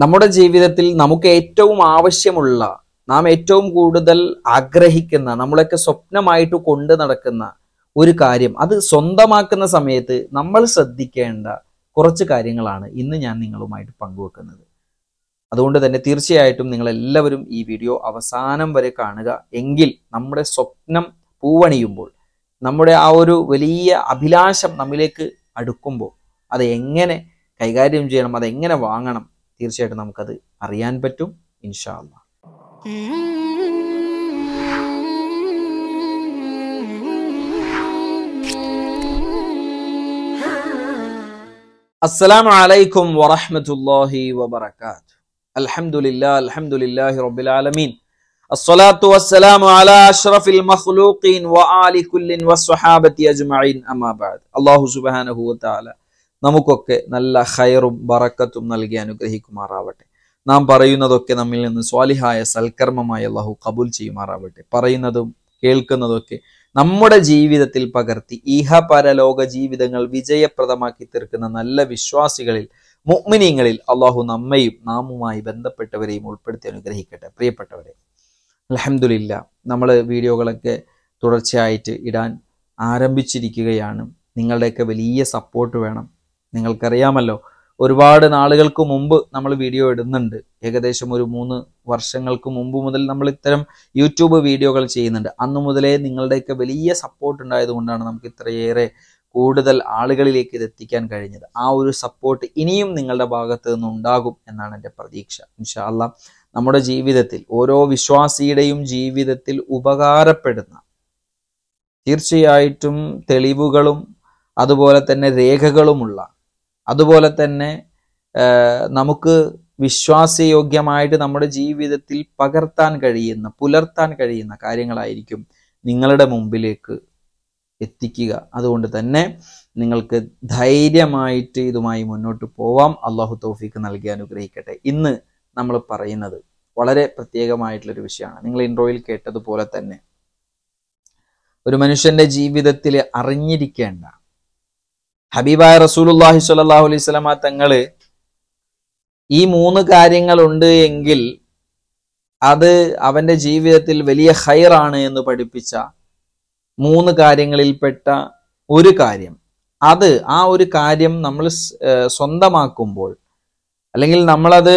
നമ്മുടെ ജീവിതത്തിൽ നമുക്ക് ഏറ്റവും ആവശ്യമുള്ള നാം ഏറ്റവും കൂടുതൽ ആഗ്രഹിക്കുന്ന നമ്മളൊക്കെ സ്വപ്നമായിട്ട് കൊണ്ടു നടക്കുന്ന ഒരു കാര്യം അത് സ്വന്തമാക്കുന്ന സമയത്ത് നമ്മൾ ശ്രദ്ധിക്കേണ്ട കുറച്ച് കാര്യങ്ങളാണ് ഇന്ന് ഞാൻ നിങ്ങളുമായിട്ട് പങ്കുവെക്കുന്നത് അതുകൊണ്ട് തന്നെ തീർച്ചയായിട്ടും നിങ്ങളെല്ലാവരും ഈ വീഡിയോ അവസാനം വരെ കാണുക എങ്കിൽ നമ്മുടെ സ്വപ്നം പൂവണിയുമ്പോൾ നമ്മുടെ ആ ഒരു വലിയ അഭിലാഷം നമ്മിലേക്ക് അടുക്കുമ്പോൾ അത് എങ്ങനെ കൈകാര്യം ചെയ്യണം അതെങ്ങനെ വാങ്ങണം തീർച്ചയായിട്ടും നമുക്കത് അറിയാൻ പറ്റും ഇൻഷാ السلام عليكم ورحمة الله وبركاته الحمد لله الحمد لله رب العالمين الصلاة والسلام على أشرف المخلوقين وآل كل والصحابة أجمعين أما بعد الله سبحانه وتعالى നമുക്കൊക്കെ നല്ല ഹയറും ബറക്കത്തും നൽകി അനുഗ്രഹിക്കുമാറാവട്ടെ നാം പറയുന്നതൊക്കെ നമ്മിൽ നിന്ന് സ്വാലിഹായ സൽക്കർമ്മമായ അള്ളാഹു കബൂൽ ചെയ്യുമാറാവട്ടെ പറയുന്നതും കേൾക്കുന്നതൊക്കെ നമ്മുടെ ജീവിതത്തിൽ പകർത്തി ഈഹ പരലോക ജീവിതങ്ങൾ വിജയപ്രദമാക്കി തീർക്കുന്ന നല്ല വിശ്വാസികളിൽ മുഗ്മിനീങ്ങളിൽ അള്ളാഹു നമ്മയും നാമുമായി ബന്ധപ്പെട്ടവരെയും ഉൾപ്പെടുത്തി അനുഗ്രഹിക്കട്ടെ പ്രിയപ്പെട്ടവരെ അലഹമില്ല നമ്മൾ വീഡിയോകളൊക്കെ തുടർച്ചയായിട്ട് ഇടാൻ ആരംഭിച്ചിരിക്കുകയാണ് നിങ്ങളുടെയൊക്കെ വലിയ സപ്പോർട്ട് വേണം നിങ്ങൾക്കറിയാമല്ലോ ഒരുപാട് നാളുകൾക്ക് മുമ്പ് നമ്മൾ വീഡിയോ ഇടുന്നുണ്ട് ഏകദേശം ഒരു മൂന്ന് വർഷങ്ങൾക്ക് മുമ്പ് മുതൽ നമ്മൾ ഇത്തരം യൂട്യൂബ് വീഡിയോകൾ ചെയ്യുന്നുണ്ട് അന്നു മുതലേ നിങ്ങളുടെയൊക്കെ വലിയ സപ്പോർട്ട് ഉണ്ടായതുകൊണ്ടാണ് നമുക്ക് ഇത്രയേറെ കൂടുതൽ ആളുകളിലേക്ക് ഇത് എത്തിക്കാൻ കഴിഞ്ഞത് ആ ഒരു സപ്പോർട്ട് ഇനിയും നിങ്ങളുടെ ഭാഗത്തു നിന്ന് ഉണ്ടാകും എന്നാണ് എൻ്റെ പ്രതീക്ഷ ഇൻഷാല്ല നമ്മുടെ ജീവിതത്തിൽ ഓരോ വിശ്വാസിയുടെയും ജീവിതത്തിൽ ഉപകാരപ്പെടുന്ന തീർച്ചയായിട്ടും തെളിവുകളും അതുപോലെ തന്നെ രേഖകളുമുള്ള അതുപോലെ തന്നെ നമുക്ക് വിശ്വാസയോഗ്യമായിട്ട് നമ്മുടെ ജീവിതത്തിൽ പകർത്താൻ കഴിയുന്ന പുലർത്താൻ കഴിയുന്ന കാര്യങ്ങളായിരിക്കും നിങ്ങളുടെ മുമ്പിലേക്ക് എത്തിക്കുക അതുകൊണ്ട് തന്നെ നിങ്ങൾക്ക് ധൈര്യമായിട്ട് ഇതുമായി മുന്നോട്ട് പോവാം അള്ളാഹു തോഫിക്ക് നൽകി അനുഗ്രഹിക്കട്ടെ ഇന്ന് നമ്മൾ പറയുന്നത് വളരെ പ്രത്യേകമായിട്ടുള്ളൊരു വിഷയമാണ് നിങ്ങൾ ഇൻട്രോയിൽ കേട്ടതുപോലെ തന്നെ ഒരു മനുഷ്യന്റെ ജീവിതത്തിൽ അറിഞ്ഞിരിക്കേണ്ട ഹബീബായ റസൂലുല്ലാഹി സ്വല്ലല്ലാഹു അലൈഹി സ്വലമ തങ്ങള് ഈ മൂന്ന് കാര്യങ്ങളുണ്ട് എങ്കിൽ അത് അവന്റെ ജീവിതത്തിൽ വലിയ ഹൈറാണ് എന്ന് പഠിപ്പിച്ച മൂന്ന് കാര്യങ്ങളിൽപ്പെട്ട ഒരു കാര്യം അത് ആ ഒരു കാര്യം നമ്മൾ സ്വന്തമാക്കുമ്പോൾ അല്ലെങ്കിൽ നമ്മളത്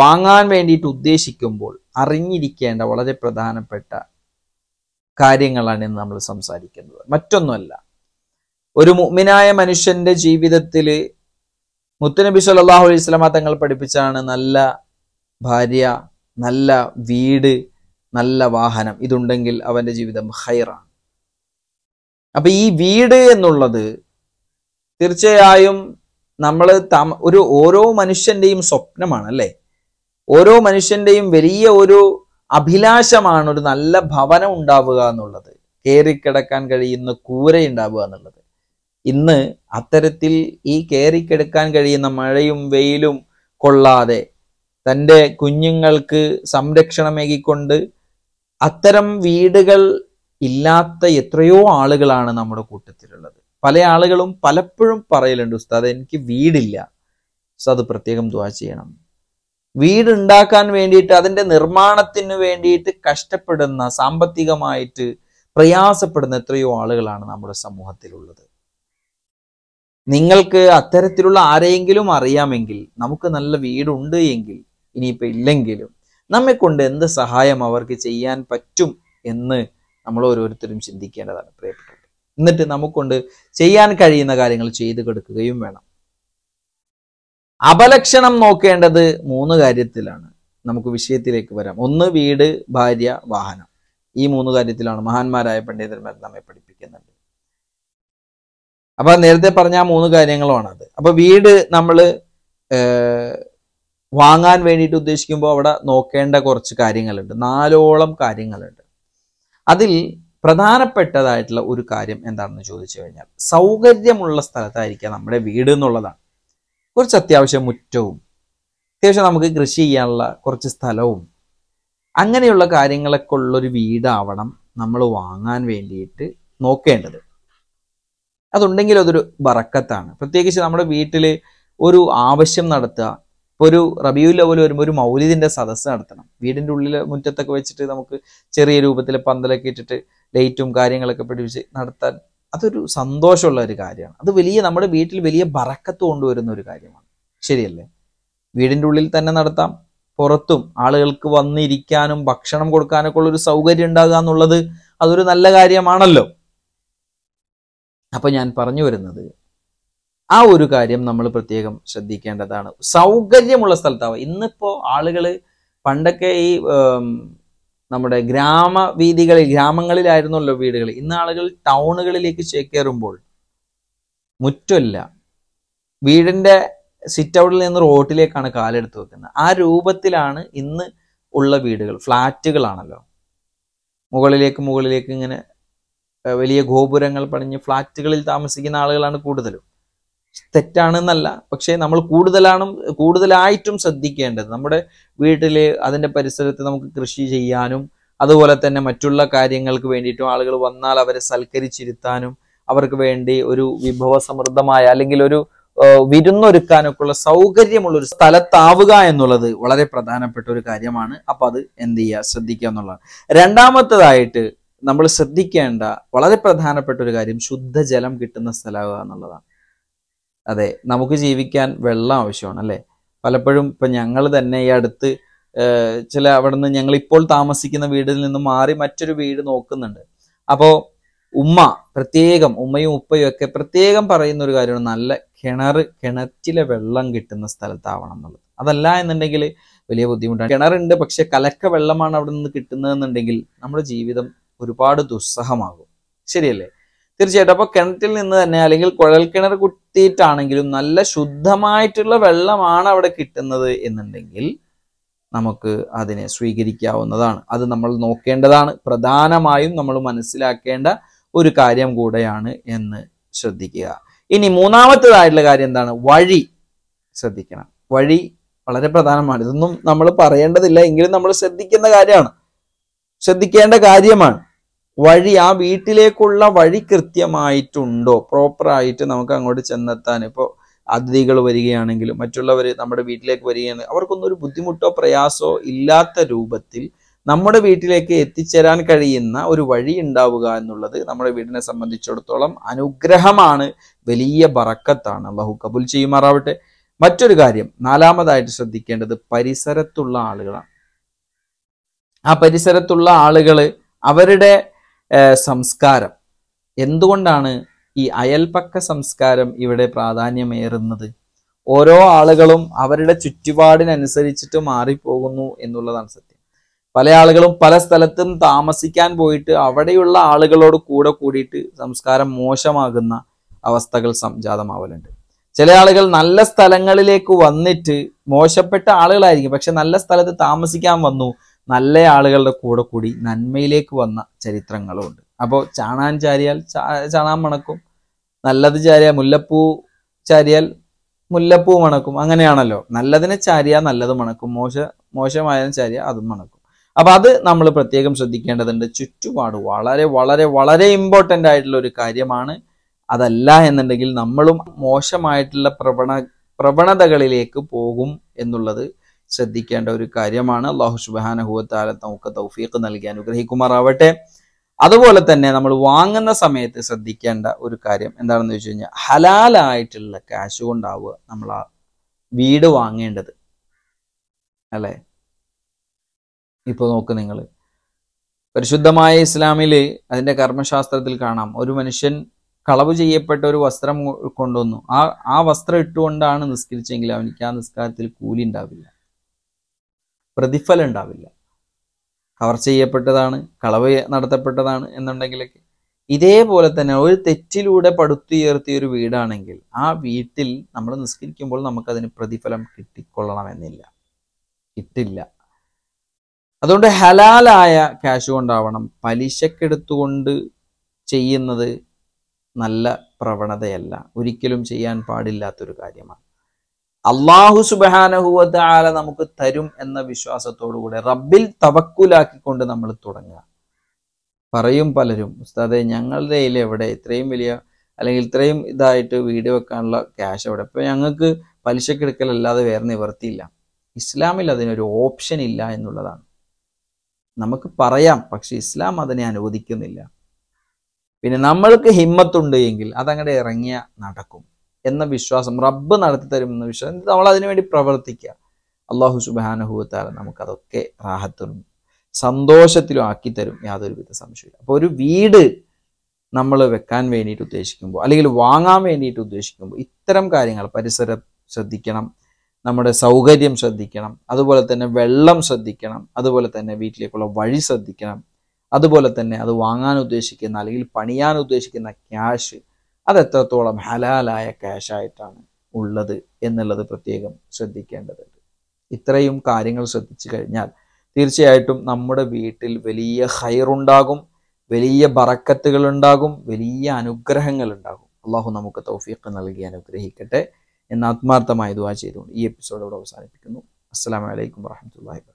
വാങ്ങാൻ വേണ്ടിയിട്ട് ഉദ്ദേശിക്കുമ്പോൾ അറിഞ്ഞിരിക്കേണ്ട വളരെ പ്രധാനപ്പെട്ട കാര്യങ്ങളാണ് ഇന്ന് നമ്മൾ സംസാരിക്കുന്നത് മറ്റൊന്നുമല്ല ഒരു മുഗ്മിനായ മനുഷ്യന്റെ ജീവിതത്തിൽ മുത്തനബി സല്ലാഹു അലൈഹി സ്വലാമ തങ്ങൾ പഠിപ്പിച്ചാണ് നല്ല ഭാര്യ നല്ല വീട് നല്ല വാഹനം ഇതുണ്ടെങ്കിൽ അവന്റെ ജീവിതം ഹൈറാണ് അപ്പൊ ഈ വീട് എന്നുള്ളത് തീർച്ചയായും നമ്മൾ ഒരു ഓരോ മനുഷ്യന്റെയും സ്വപ്നമാണ് അല്ലെ ഓരോ മനുഷ്യന്റെയും വലിയ ഒരു അഭിലാഷമാണ് ഒരു നല്ല ഭവനം ഉണ്ടാവുക എന്നുള്ളത് കയറിക്കിടക്കാൻ കഴിയുന്ന കൂര ഉണ്ടാവുക എന്നുള്ളത് ഇന്ന് അത്തരത്തിൽ ഈ കയറിക്കെടുക്കാൻ കഴിയുന്ന മഴയും വെയിലും കൊള്ളാതെ തൻ്റെ കുഞ്ഞുങ്ങൾക്ക് സംരക്ഷണമേകിക്കൊണ്ട് അത്തരം വീടുകൾ ഇല്ലാത്ത എത്രയോ ആളുകളാണ് നമ്മുടെ കൂട്ടത്തിലുള്ളത് പല ആളുകളും പലപ്പോഴും പറയലുണ്ട് ഉസ്താദ് എനിക്ക് വീടില്ല ഉസ്താദ് പ്രത്യേകം ദ്വാ ചെയ്യണം വീടുണ്ടാക്കാൻ വേണ്ടിയിട്ട് അതിൻ്റെ നിർമ്മാണത്തിന് വേണ്ടിയിട്ട് കഷ്ടപ്പെടുന്ന സാമ്പത്തികമായിട്ട് പ്രയാസപ്പെടുന്ന എത്രയോ ആളുകളാണ് നമ്മുടെ സമൂഹത്തിലുള്ളത് നിങ്ങൾക്ക് അത്തരത്തിലുള്ള ആരെയെങ്കിലും അറിയാമെങ്കിൽ നമുക്ക് നല്ല വീടുണ്ട് എങ്കിൽ ഇനിയിപ്പോൾ ഇല്ലെങ്കിലും നമ്മെ കൊണ്ട് എന്ത് സഹായം അവർക്ക് ചെയ്യാൻ പറ്റും എന്ന് നമ്മൾ ഓരോരുത്തരും ചിന്തിക്കേണ്ടതാണ് പ്രിയപ്പെട്ടത് എന്നിട്ട് നമുക്കൊണ്ട് ചെയ്യാൻ കഴിയുന്ന കാര്യങ്ങൾ ചെയ്തു കൊടുക്കുകയും വേണം അപലക്ഷണം നോക്കേണ്ടത് മൂന്ന് കാര്യത്തിലാണ് നമുക്ക് വിഷയത്തിലേക്ക് വരാം ഒന്ന് വീട് ഭാര്യ വാഹനം ഈ മൂന്ന് കാര്യത്തിലാണ് മഹാന്മാരായ പണ്ഡിതന്മാർ നമ്മെ പഠിപ്പിക്കുന്നുണ്ട് അപ്പോൾ നേരത്തെ പറഞ്ഞ ആ മൂന്ന് കാര്യങ്ങളുമാണത് അപ്പോൾ വീട് നമ്മൾ വാങ്ങാൻ വേണ്ടിയിട്ട് ഉദ്ദേശിക്കുമ്പോൾ അവിടെ നോക്കേണ്ട കുറച്ച് കാര്യങ്ങളുണ്ട് നാലോളം കാര്യങ്ങളുണ്ട് അതിൽ പ്രധാനപ്പെട്ടതായിട്ടുള്ള ഒരു കാര്യം എന്താണെന്ന് ചോദിച്ചു കഴിഞ്ഞാൽ സൗകര്യമുള്ള സ്ഥലത്തായിരിക്കാം നമ്മുടെ വീട് എന്നുള്ളതാണ് കുറച്ച് അത്യാവശ്യം മുറ്റവും അത്യാവശ്യം നമുക്ക് കൃഷി ചെയ്യാനുള്ള കുറച്ച് സ്ഥലവും അങ്ങനെയുള്ള കാര്യങ്ങളൊക്കെ ഉള്ളൊരു വീടാവണം നമ്മൾ വാങ്ങാൻ വേണ്ടിയിട്ട് നോക്കേണ്ടത് അതുണ്ടെങ്കിൽ അതൊരു ബറക്കത്താണ് പ്രത്യേകിച്ച് നമ്മുടെ വീട്ടിൽ ഒരു ആവശ്യം നടത്തുക ഇപ്പോൾ ഒരു റബിയു ലെവൽ വരുമ്പോൾ ഒരു മൗലിദിൻ്റെ സദസ്സ് നടത്തണം വീടിൻ്റെ ഉള്ളിൽ മുറ്റത്തൊക്കെ വെച്ചിട്ട് നമുക്ക് ചെറിയ രൂപത്തിൽ പന്തലൊക്കെ ഇട്ടിട്ട് ലൈറ്റും കാര്യങ്ങളൊക്കെ പിടിപ്പിച്ച് നടത്താൻ അതൊരു സന്തോഷമുള്ള ഒരു കാര്യമാണ് അത് വലിയ നമ്മുടെ വീട്ടിൽ വലിയ ബറക്കത്ത് കൊണ്ടുവരുന്ന ഒരു കാര്യമാണ് ശരിയല്ലേ വീടിൻ്റെ ഉള്ളിൽ തന്നെ നടത്താം പുറത്തും ആളുകൾക്ക് വന്നിരിക്കാനും ഭക്ഷണം കൊടുക്കാനൊക്കെ ഉള്ളൊരു സൗകര്യം ഉണ്ടാകുക എന്നുള്ളത് അതൊരു നല്ല കാര്യമാണല്ലോ അപ്പോൾ ഞാൻ പറഞ്ഞു വരുന്നത് ആ ഒരു കാര്യം നമ്മൾ പ്രത്യേകം ശ്രദ്ധിക്കേണ്ടതാണ് സൗകര്യമുള്ള സ്ഥലത്താവുക ഇന്നിപ്പോൾ ആളുകൾ പണ്ടൊക്കെ ഈ നമ്മുടെ ഗ്രാമവീതികളിൽ ഗ്രാമങ്ങളിലായിരുന്നല്ലോ വീടുകൾ ഇന്ന് ആളുകൾ ടൗണുകളിലേക്ക് ചേക്കേറുമ്പോൾ മുറ്റമില്ല വീടിൻ്റെ സിറ്റ് ഔട്ടിൽ നിന്ന് റോട്ടിലേക്കാണ് കാലെടുത്ത് വെക്കുന്നത് ആ രൂപത്തിലാണ് ഇന്ന് ഉള്ള വീടുകൾ ഫ്ലാറ്റുകളാണല്ലോ മുകളിലേക്ക് മുകളിലേക്ക് ഇങ്ങനെ വലിയ ഗോപുരങ്ങൾ പണിഞ്ഞ് ഫ്ലാറ്റുകളിൽ താമസിക്കുന്ന ആളുകളാണ് കൂടുതലും തെറ്റാണെന്നല്ല പക്ഷേ നമ്മൾ കൂടുതലാണ് കൂടുതലായിട്ടും ശ്രദ്ധിക്കേണ്ടത് നമ്മുടെ വീട്ടിൽ അതിൻ്റെ പരിസരത്ത് നമുക്ക് കൃഷി ചെയ്യാനും അതുപോലെ തന്നെ മറ്റുള്ള കാര്യങ്ങൾക്ക് വേണ്ടിയിട്ടും ആളുകൾ വന്നാൽ അവരെ സൽക്കരിച്ചിരുത്താനും അവർക്ക് വേണ്ടി ഒരു വിഭവ സമൃദ്ധമായ അല്ലെങ്കിൽ ഒരു വിരുന്നൊരുക്കാനൊക്കെ ഉള്ള സൗകര്യമുള്ള ഒരു സ്ഥലത്താവുക എന്നുള്ളത് വളരെ പ്രധാനപ്പെട്ട ഒരു കാര്യമാണ് അപ്പം അത് എന്ത് ചെയ്യുക ശ്രദ്ധിക്കുക എന്നുള്ളതാണ് രണ്ടാമത്തതായിട്ട് നമ്മൾ ശ്രദ്ധിക്കേണ്ട വളരെ പ്രധാനപ്പെട്ട ഒരു കാര്യം ശുദ്ധജലം കിട്ടുന്ന സ്ഥലമാകുക എന്നുള്ളതാണ് അതെ നമുക്ക് ജീവിക്കാൻ വെള്ളം ആവശ്യമാണ് അല്ലേ പലപ്പോഴും ഇപ്പം ഞങ്ങൾ തന്നെ ഈ അടുത്ത് ചില അവിടെ നിന്ന് ഞങ്ങൾ ഇപ്പോൾ താമസിക്കുന്ന വീടിൽ നിന്ന് മാറി മറ്റൊരു വീട് നോക്കുന്നുണ്ട് അപ്പോൾ ഉമ്മ പ്രത്യേകം ഉമ്മയും ഉപ്പയും ഒക്കെ പ്രത്യേകം പറയുന്ന ഒരു കാര്യമാണ് നല്ല കിണർ കിണറ്റിലെ വെള്ളം കിട്ടുന്ന സ്ഥലത്താവണം എന്നുള്ളത് അതല്ല എന്നുണ്ടെങ്കിൽ വലിയ ബുദ്ധിമുട്ടാണ് കിണറുണ്ട് പക്ഷെ കലക്ക വെള്ളമാണ് അവിടെ നിന്ന് കിട്ടുന്നതെന്നുണ്ടെങ്കിൽ നമ്മുടെ ജീവിതം ഒരുപാട് ദുസ്സഹമാകും ശരിയല്ലേ തീർച്ചയായിട്ടും അപ്പൊ കിണറ്റിൽ നിന്ന് തന്നെ അല്ലെങ്കിൽ കുഴൽക്കിണർ കുത്തിയിട്ടാണെങ്കിലും നല്ല ശുദ്ധമായിട്ടുള്ള വെള്ളമാണ് അവിടെ കിട്ടുന്നത് എന്നുണ്ടെങ്കിൽ നമുക്ക് അതിനെ സ്വീകരിക്കാവുന്നതാണ് അത് നമ്മൾ നോക്കേണ്ടതാണ് പ്രധാനമായും നമ്മൾ മനസ്സിലാക്കേണ്ട ഒരു കാര്യം കൂടെയാണ് എന്ന് ശ്രദ്ധിക്കുക ഇനി മൂന്നാമത്തേതായിട്ടുള്ള കാര്യം എന്താണ് വഴി ശ്രദ്ധിക്കണം വഴി വളരെ പ്രധാനമാണ് ഇതൊന്നും നമ്മൾ പറയേണ്ടതില്ല എങ്കിലും നമ്മൾ ശ്രദ്ധിക്കുന്ന കാര്യമാണ് ശ്രദ്ധിക്കേണ്ട കാര്യമാണ് വഴി ആ വീട്ടിലേക്കുള്ള വഴി കൃത്യമായിട്ടുണ്ടോ പ്രോപ്പറായിട്ട് നമുക്ക് അങ്ങോട്ട് ചെന്നെത്താൻ ഇപ്പോൾ അതിഥികൾ വരികയാണെങ്കിലും മറ്റുള്ളവർ നമ്മുടെ വീട്ടിലേക്ക് വരികയാണ് അവർക്കൊന്നും ഒരു ബുദ്ധിമുട്ടോ പ്രയാസോ ഇല്ലാത്ത രൂപത്തിൽ നമ്മുടെ വീട്ടിലേക്ക് എത്തിച്ചേരാൻ കഴിയുന്ന ഒരു വഴി ഉണ്ടാവുക എന്നുള്ളത് നമ്മുടെ വീടിനെ സംബന്ധിച്ചിടത്തോളം അനുഗ്രഹമാണ് വലിയ ബറക്കത്താണ് അള്ളാഹു കബുൽ ചെയ്യുമാറാവട്ടെ മറ്റൊരു കാര്യം നാലാമതായിട്ട് ശ്രദ്ധിക്കേണ്ടത് പരിസരത്തുള്ള ആളുകളാണ് ആ പരിസരത്തുള്ള ആളുകൾ അവരുടെ സംസ്കാരം എന്തുകൊണ്ടാണ് ഈ അയൽപക്ക സംസ്കാരം ഇവിടെ പ്രാധാന്യമേറുന്നത് ഓരോ ആളുകളും അവരുടെ ചുറ്റുപാടിനനുസരിച്ചിട്ട് മാറിപ്പോകുന്നു എന്നുള്ളതാണ് സത്യം പല ആളുകളും പല സ്ഥലത്തും താമസിക്കാൻ പോയിട്ട് അവിടെയുള്ള ആളുകളോട് കൂടെ കൂടിയിട്ട് സംസ്കാരം മോശമാകുന്ന അവസ്ഥകൾ സംജാതമാവലുണ്ട് ചില ആളുകൾ നല്ല സ്ഥലങ്ങളിലേക്ക് വന്നിട്ട് മോശപ്പെട്ട ആളുകളായിരിക്കും പക്ഷെ നല്ല സ്ഥലത്ത് താമസിക്കാൻ വന്നു നല്ല ആളുകളുടെ കൂടെ കൂടി നന്മയിലേക്ക് വന്ന ചരിത്രങ്ങളും ഉണ്ട് അപ്പോൾ ചാണാൻ ചാരിയാൽ ചാണാൻ മണക്കും നല്ലത് ചാരിയാൽ മുല്ലപ്പൂ ചാരിയാൽ മുല്ലപ്പൂ മണക്കും അങ്ങനെയാണല്ലോ നല്ലതിനെ ചാരിയാൽ നല്ലത് മണക്കും മോശ മോശമായതിനെ ചാരിയ അതും മണക്കും അപ്പം അത് നമ്മൾ പ്രത്യേകം ശ്രദ്ധിക്കേണ്ടതുണ്ട് ചുറ്റുപാട് വളരെ വളരെ വളരെ ഇമ്പോർട്ടൻ്റ് ആയിട്ടുള്ള ഒരു കാര്യമാണ് അതല്ല എന്നുണ്ടെങ്കിൽ നമ്മളും മോശമായിട്ടുള്ള പ്രവണ പ്രവണതകളിലേക്ക് പോകും എന്നുള്ളത് ശ്രദ്ധിക്കേണ്ട ഒരു കാര്യമാണ് അള്ളാഹു സുബാനഹുവത്താല നമുക്ക് തൗഫീഖ് നൽകി അനുഗ്രഹിക്കുമാറാവട്ടെ അതുപോലെ തന്നെ നമ്മൾ വാങ്ങുന്ന സമയത്ത് ശ്രദ്ധിക്കേണ്ട ഒരു കാര്യം എന്താണെന്ന് വെച്ച് കഴിഞ്ഞാൽ ഹലാലായിട്ടുള്ള കാശ് കൊണ്ടാവുക നമ്മൾ ആ വീട് വാങ്ങേണ്ടത് അല്ലേ ഇപ്പൊ നോക്ക് നിങ്ങൾ പരിശുദ്ധമായ ഇസ്ലാമിൽ അതിൻ്റെ കർമ്മശാസ്ത്രത്തിൽ കാണാം ഒരു മനുഷ്യൻ കളവ് ചെയ്യപ്പെട്ട ഒരു വസ്ത്രം കൊണ്ടുവന്നു ആ ആ വസ്ത്രം ഇട്ടുകൊണ്ടാണ് നിസ്കരിച്ചെങ്കിൽ അവനിക്ക് ആ നിസ്കാരത്തിൽ കൂലി ഉണ്ടാവില്ല പ്രതിഫലം ഉണ്ടാവില്ല കവർച്ച ചെയ്യപ്പെട്ടതാണ് കളവ് നടത്തപ്പെട്ടതാണ് എന്നുണ്ടെങ്കിലൊക്കെ ഇതേപോലെ തന്നെ ഒരു തെറ്റിലൂടെ പടുത്തുയർത്തിയ ഒരു വീടാണെങ്കിൽ ആ വീട്ടിൽ നമ്മൾ നിസ്കരിക്കുമ്പോൾ നമുക്കതിന് പ്രതിഫലം കിട്ടിക്കൊള്ളണമെന്നില്ല കിട്ടില്ല അതുകൊണ്ട് ഹലാലായ ക്യാഷ് കൊണ്ടാവണം പലിശക്കെടുത്തുകൊണ്ട് ചെയ്യുന്നത് നല്ല പ്രവണതയല്ല ഒരിക്കലും ചെയ്യാൻ പാടില്ലാത്തൊരു കാര്യമാണ് അള്ളാഹു സുബഹാനഹുവത്ത് ആല നമുക്ക് തരും എന്ന വിശ്വാസത്തോടുകൂടെ റബ്ബിൽ തവക്കുലാക്കിക്കൊണ്ട് നമ്മൾ തുടങ്ങുക പറയും പലരും ഉസ്താദെ ഞങ്ങളുടെ കയ്യിൽ എവിടെ ഇത്രയും വലിയ അല്ലെങ്കിൽ ഇത്രയും ഇതായിട്ട് വീട് വെക്കാനുള്ള ക്യാഷ് എവിടെ ഇപ്പൊ ഞങ്ങൾക്ക് പലിശക്ക് എടുക്കലല്ലാതെ വേറെ നിവർത്തിയില്ല ഇസ്ലാമിൽ അതിനൊരു ഓപ്ഷൻ ഇല്ല എന്നുള്ളതാണ് നമുക്ക് പറയാം പക്ഷെ ഇസ്ലാം അതിനെ അനുവദിക്കുന്നില്ല പിന്നെ നമ്മൾക്ക് ഹിമ്മത്തുണ്ട് എങ്കിൽ അതങ്ങടെ ഇറങ്ങിയ നടക്കും എന്ന വിശ്വാസം റബ്ബ് നടത്തി തരും എന്ന വിശ്വാസം നമ്മൾ അതിനുവേണ്ടി പ്രവർത്തിക്കുക അള്ളാഹു സുബാനഹുവത്താല നമുക്കതൊക്കെ റാഹത്തിലും സന്തോഷത്തിലും ആക്കി തരും യാതൊരുവിധ സംശയമില്ല അപ്പോൾ ഒരു വീട് നമ്മൾ വെക്കാൻ വേണ്ടിയിട്ട് ഉദ്ദേശിക്കുമ്പോൾ അല്ലെങ്കിൽ വാങ്ങാൻ വേണ്ടിയിട്ട് ഉദ്ദേശിക്കുമ്പോൾ ഇത്തരം കാര്യങ്ങൾ പരിസരം ശ്രദ്ധിക്കണം നമ്മുടെ സൗകര്യം ശ്രദ്ധിക്കണം അതുപോലെ തന്നെ വെള്ളം ശ്രദ്ധിക്കണം അതുപോലെ തന്നെ വീട്ടിലേക്കുള്ള വഴി ശ്രദ്ധിക്കണം അതുപോലെ തന്നെ അത് വാങ്ങാൻ ഉദ്ദേശിക്കുന്ന അല്ലെങ്കിൽ പണിയാൻ ഉദ്ദേശിക്കുന്ന ക്യാഷ് അതെത്രത്തോളം ഹലാലായ ക്യാഷായിട്ടാണ് ഉള്ളത് എന്നുള്ളത് പ്രത്യേകം ശ്രദ്ധിക്കേണ്ടതുണ്ട് ഇത്രയും കാര്യങ്ങൾ ശ്രദ്ധിച്ചു കഴിഞ്ഞാൽ തീർച്ചയായിട്ടും നമ്മുടെ വീട്ടിൽ വലിയ ഹൈറുണ്ടാകും വലിയ ബറക്കത്തുകൾ ഉണ്ടാകും വലിയ അനുഗ്രഹങ്ങൾ ഉണ്ടാകും അള്ളാഹു നമുക്ക് തൗഫീഖ് നൽകി അനുഗ്രഹിക്കട്ടെ എന്ന് ആത്മാർത്ഥമായി ദുവാ ചെയ്തുകൊണ്ട് ഈ എപ്പിസോഡ് ഇവിടെ അവസാനിപ്പിക്കുന്നു അസ്സാം വലൈക്കും വാഹമത്തല്ലാ